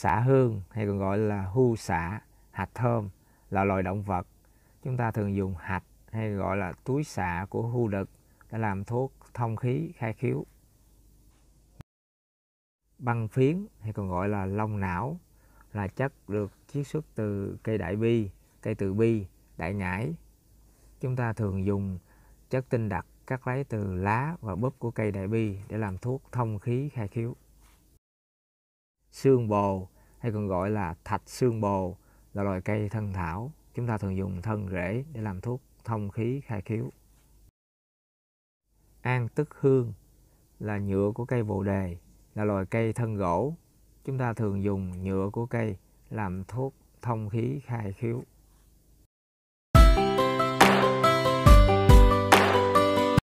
xả hương hay còn gọi là hu xả, hạt thơm là loài động vật. Chúng ta thường dùng hạt hay gọi là túi xả của hu đực để làm thuốc thông khí khai khiếu. Băng phiến hay còn gọi là long não là chất được chiết xuất từ cây đại bi, cây từ bi, đại ngải. Chúng ta thường dùng chất tinh đặc cắt lấy từ lá và búp của cây đại bi để làm thuốc thông khí khai khiếu. Xương bồ hay còn gọi là thạch xương bồ là loài cây thân thảo chúng ta thường dùng thân rễ để làm thuốc thông khí khai khiếu an tức hương là nhựa của cây bồ đề là loài cây thân gỗ chúng ta thường dùng nhựa của cây làm thuốc thông khí khai khiếu